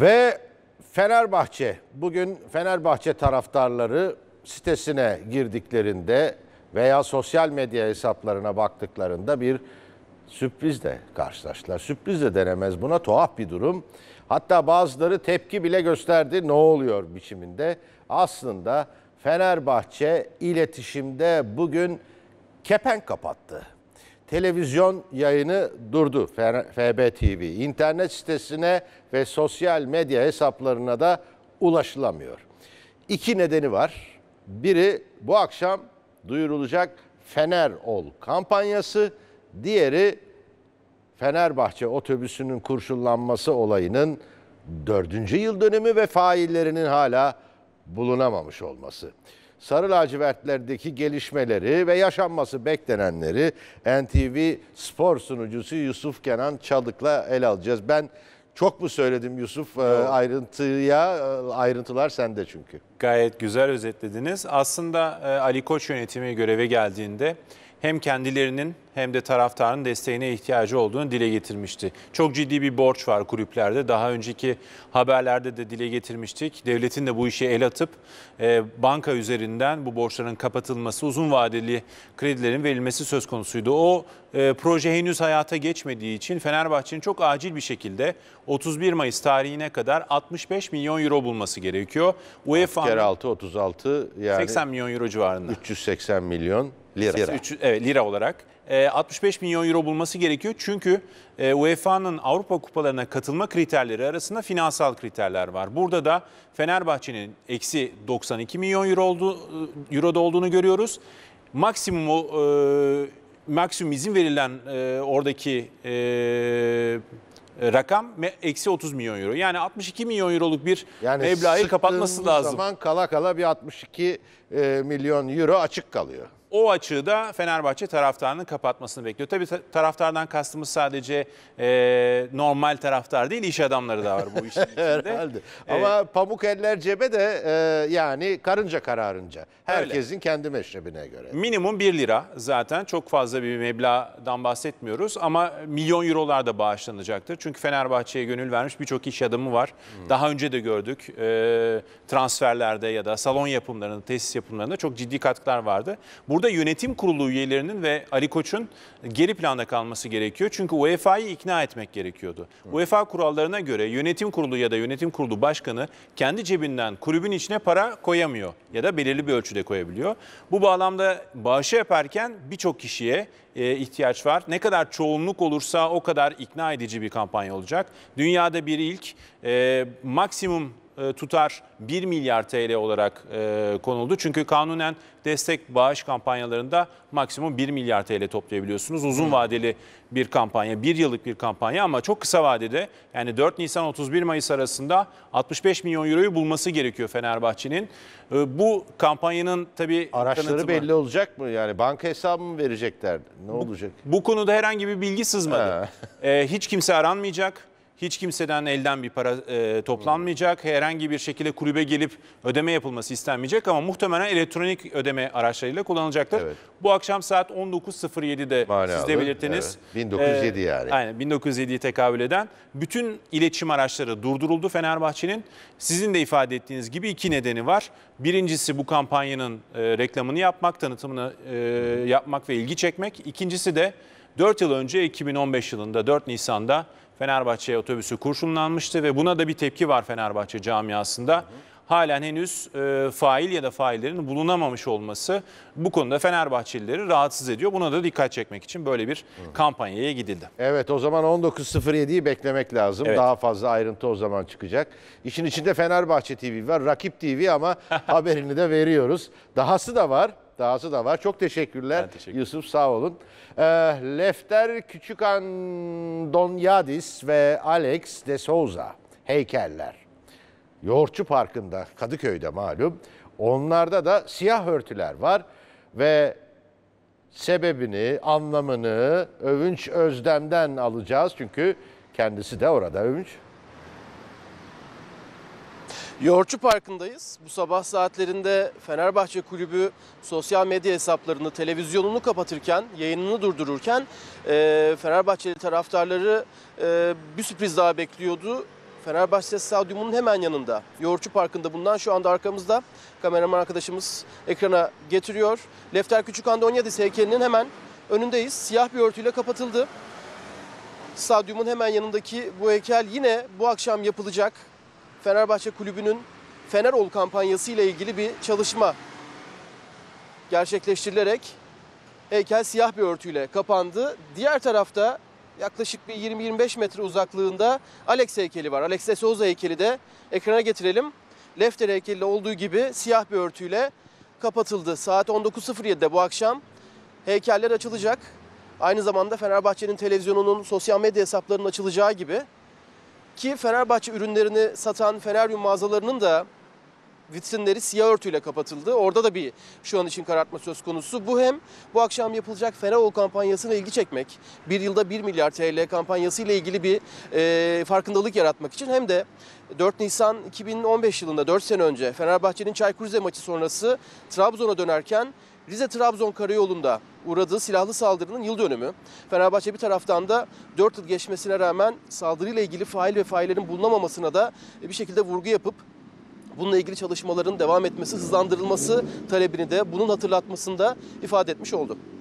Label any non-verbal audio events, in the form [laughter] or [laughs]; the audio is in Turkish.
Ve Fenerbahçe, bugün Fenerbahçe taraftarları sitesine girdiklerinde veya sosyal medya hesaplarına baktıklarında bir sürprizle karşılaştılar. Sürpriz de denemez buna tuhaf bir durum. Hatta bazıları tepki bile gösterdi ne oluyor biçiminde. Aslında Fenerbahçe iletişimde bugün kepen kapattı televizyon yayını durdu FBTV. İnternet sitesine ve sosyal medya hesaplarına da ulaşılamıyor. İki nedeni var. Biri bu akşam duyurulacak Fener Ol kampanyası, diğeri Fenerbahçe otobüsünün kurşunlanması olayının dördüncü yıl dönümü ve faillerinin hala bulunamamış olması sarı lacivertlerdeki gelişmeleri ve yaşanması beklenenleri NTV Spor sunucusu Yusuf Kenan Çalık'la ele alacağız. Ben çok mu söyledim Yusuf? Ee, ayrıntıya e, ayrıntılar sende çünkü. Gayet güzel özetlediniz. Aslında e, Ali Koç yönetimi göreve geldiğinde hem kendilerinin hem de taraftarın desteğine ihtiyacı olduğunu dile getirmişti. Çok ciddi bir borç var kulüplerde. Daha önceki haberlerde de dile getirmiştik. Devletin de bu işe el atıp e, banka üzerinden bu borçların kapatılması, uzun vadeli kredilerin verilmesi söz konusuydu. O e, proje henüz hayata geçmediği için Fenerbahçe'nin çok acil bir şekilde 31 Mayıs tarihine kadar 65 milyon euro bulması gerekiyor. UEFA'nın 36 36 yani 80 milyon euro civarında. 380 milyon Lira. lira. 3, evet, lira olarak. E, 65 milyon euro bulması gerekiyor. Çünkü e, UEFA'nın Avrupa kupalarına katılma kriterleri arasında finansal kriterler var. Burada da Fenerbahçe'nin eksi 92 milyon euro oldu, e, euroda olduğunu görüyoruz. Maksimum e, maksimum izin verilen e, oradaki e, rakam eksi 30 milyon euro. Yani 62 milyon euroluk bir yani meblağı kapatması lazım. Yani zaman kala kala bir 62 e, milyon euro açık kalıyor o açığı da Fenerbahçe taraftarının kapatmasını bekliyor. Tabii taraftardan kastımız sadece e, normal taraftar değil, iş adamları da var bu işin [laughs] içinde. Herhalde. Ee, Ama pamuk eller cebe de e, yani karınca kararınca. Herkesin öyle. kendi meşrebine göre. Minimum 1 lira zaten. Çok fazla bir meblağdan bahsetmiyoruz. Ama milyon eurolar da bağışlanacaktır. Çünkü Fenerbahçe'ye gönül vermiş birçok iş adamı var. Hmm. Daha önce de gördük. E, transferlerde ya da salon yapımlarında, tesis yapımlarında çok ciddi katkılar vardı. Burada Burada yönetim kurulu üyelerinin ve Ali Koç'un geri planda kalması gerekiyor. Çünkü UEFA'yı ikna etmek gerekiyordu. Hı. UEFA kurallarına göre yönetim kurulu ya da yönetim kurulu başkanı kendi cebinden kulübün içine para koyamıyor ya da belirli bir ölçüde koyabiliyor. Bu bağlamda bağışı yaparken birçok kişiye e, ihtiyaç var. Ne kadar çoğunluk olursa o kadar ikna edici bir kampanya olacak. Dünyada bir ilk e, maksimum e, tutar 1 milyar TL olarak e, konuldu. Çünkü kanunen destek bağış kampanyalarında maksimum 1 milyar TL toplayabiliyorsunuz. Uzun vadeli bir kampanya, 1 yıllık bir kampanya ama çok kısa vadede yani 4 Nisan 31 Mayıs arasında 65 milyon euroyu bulması gerekiyor Fenerbahçe'nin. E, bu kampanyanın tabii araçları kanıtımı, belli olacak mı? Yani banka hesabı mı verecekler? Ne bu, olacak? Bu konuda herhangi bir bilgi sızmadı. Ha. Hiç kimse aranmayacak. Hiç kimseden elden bir para e, toplanmayacak. Herhangi bir şekilde kulübe gelip ödeme yapılması istenmeyecek ama muhtemelen elektronik ödeme araçlarıyla kullanılacaktır. Evet. Bu akşam saat 19.07'de siz de belirttiniz. Evet. 1907 ee, yani. Aynen 1907'yi tekabül eden bütün iletişim araçları durduruldu Fenerbahçe'nin. Sizin de ifade ettiğiniz gibi iki nedeni var. Birincisi bu kampanyanın e, reklamını yapmak, tanıtımını e, yapmak ve ilgi çekmek. İkincisi de 4 yıl önce 2015 yılında 4 Nisan'da Fenerbahçe otobüsü kurşunlanmıştı ve buna da bir tepki var Fenerbahçe camiasında. Hı hı. Halen henüz e, fail ya da faillerin bulunamamış olması bu konuda Fenerbahçelileri rahatsız ediyor. Buna da dikkat çekmek için böyle bir hı. kampanyaya gidildi. Evet o zaman 19.07'yi beklemek lazım. Evet. Daha fazla ayrıntı o zaman çıkacak. İşin içinde Fenerbahçe TV var, Rakip TV ama [laughs] haberini de veriyoruz. Dahası da var dahası da var. Çok teşekkürler ben teşekkür Yusuf sağ olun. Ee, Lefter Küçükan Donyadis ve Alex de Souza heykeller. Yoğurtçu Parkı'nda Kadıköy'de malum. Onlarda da siyah örtüler var ve sebebini, anlamını övünç Özdem'den alacağız. Çünkü kendisi de orada övünç. Yoğurtçu Parkı'ndayız. Bu sabah saatlerinde Fenerbahçe Kulübü sosyal medya hesaplarını, televizyonunu kapatırken, yayınını durdururken e, Fenerbahçeli taraftarları e, bir sürpriz daha bekliyordu. Fenerbahçe Stadyumu'nun hemen yanında, Yoğurtçu Parkı'nda bundan şu anda arkamızda kameraman arkadaşımız ekrana getiriyor. Lefter Küçük Andonyadis heykelinin hemen önündeyiz. Siyah bir örtüyle kapatıldı. Stadyumun hemen yanındaki bu heykel yine bu akşam yapılacak Fenerbahçe Kulübü'nün Fenerol kampanyası ile ilgili bir çalışma gerçekleştirilerek heykel siyah bir örtüyle kapandı. Diğer tarafta yaklaşık bir 20-25 metre uzaklığında Alex heykeli var. Alex de Souza heykeli de ekrana getirelim. Lefter heykeli olduğu gibi siyah bir örtüyle kapatıldı. Saat 19.07'de bu akşam heykeller açılacak. Aynı zamanda Fenerbahçe'nin televizyonunun sosyal medya hesaplarının açılacağı gibi ki Fenerbahçe ürünlerini satan Feneryum mağazalarının da vitrinleri siyah örtüyle kapatıldı. Orada da bir şu an için karartma söz konusu. Bu hem bu akşam yapılacak Fenerol kampanyasına ilgi çekmek, bir yılda 1 milyar TL kampanyası ile ilgili bir e, farkındalık yaratmak için hem de 4 Nisan 2015 yılında 4 sene önce Fenerbahçe'nin Çaykur Rize maçı sonrası Trabzon'a dönerken Rize-Trabzon karayolunda uğradığı silahlı saldırının yıl dönümü. Fenerbahçe bir taraftan da 4 yıl geçmesine rağmen saldırıyla ilgili fail ve faillerin bulunamamasına da bir şekilde vurgu yapıp bununla ilgili çalışmaların devam etmesi, hızlandırılması talebini de bunun hatırlatmasında ifade etmiş oldu.